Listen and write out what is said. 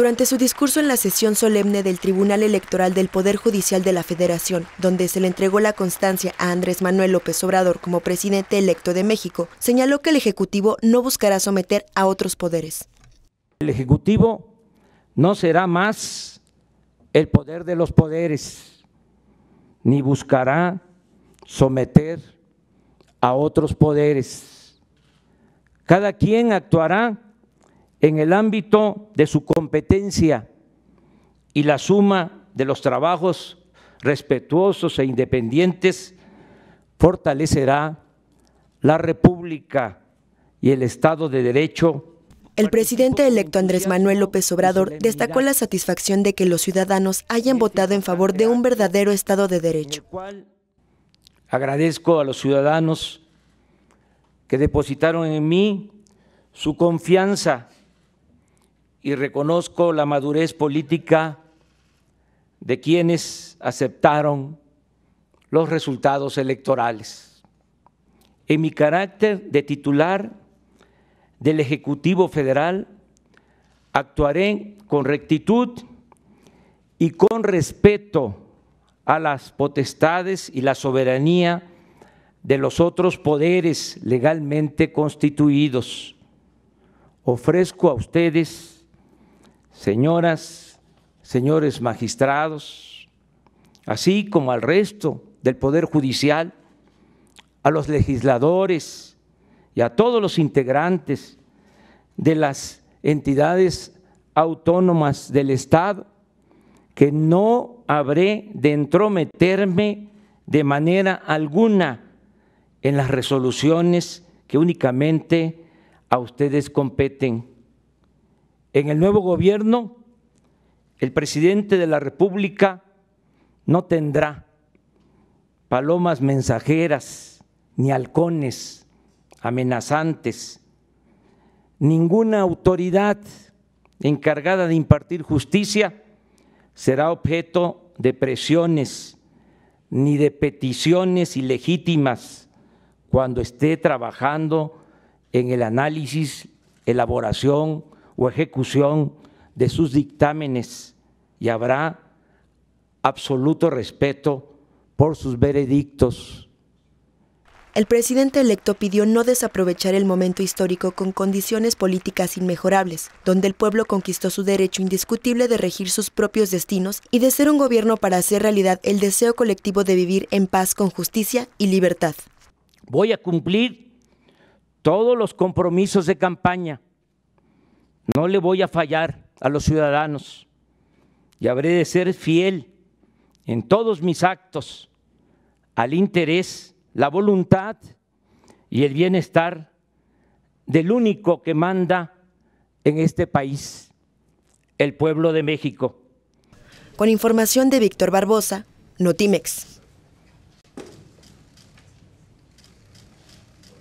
Durante su discurso en la sesión solemne del Tribunal Electoral del Poder Judicial de la Federación, donde se le entregó la constancia a Andrés Manuel López Obrador como presidente electo de México, señaló que el Ejecutivo no buscará someter a otros poderes. El Ejecutivo no será más el poder de los poderes, ni buscará someter a otros poderes. Cada quien actuará en el ámbito de su competencia y la suma de los trabajos respetuosos e independientes fortalecerá la República y el Estado de Derecho el presidente electo Andrés Manuel López Obrador destacó la satisfacción de que los ciudadanos hayan votado en favor de un verdadero Estado de Derecho. Agradezco a los ciudadanos que depositaron en mí su confianza y reconozco la madurez política de quienes aceptaron los resultados electorales. En mi carácter de titular del Ejecutivo Federal, actuaré con rectitud y con respeto a las potestades y la soberanía de los otros poderes legalmente constituidos. Ofrezco a ustedes señoras, señores magistrados, así como al resto del Poder Judicial, a los legisladores y a todos los integrantes de las entidades autónomas del Estado, que no habré de entrometerme de manera alguna en las resoluciones que únicamente a ustedes competen en el nuevo gobierno el presidente de la República no tendrá palomas mensajeras ni halcones amenazantes. Ninguna autoridad encargada de impartir justicia será objeto de presiones ni de peticiones ilegítimas cuando esté trabajando en el análisis, elaboración o ejecución de sus dictámenes y habrá absoluto respeto por sus veredictos. El presidente electo pidió no desaprovechar el momento histórico con condiciones políticas inmejorables, donde el pueblo conquistó su derecho indiscutible de regir sus propios destinos y de ser un gobierno para hacer realidad el deseo colectivo de vivir en paz con justicia y libertad. Voy a cumplir todos los compromisos de campaña no le voy a fallar a los ciudadanos y habré de ser fiel en todos mis actos al interés, la voluntad y el bienestar del único que manda en este país, el pueblo de México. Con información de Víctor Barbosa, Notimex.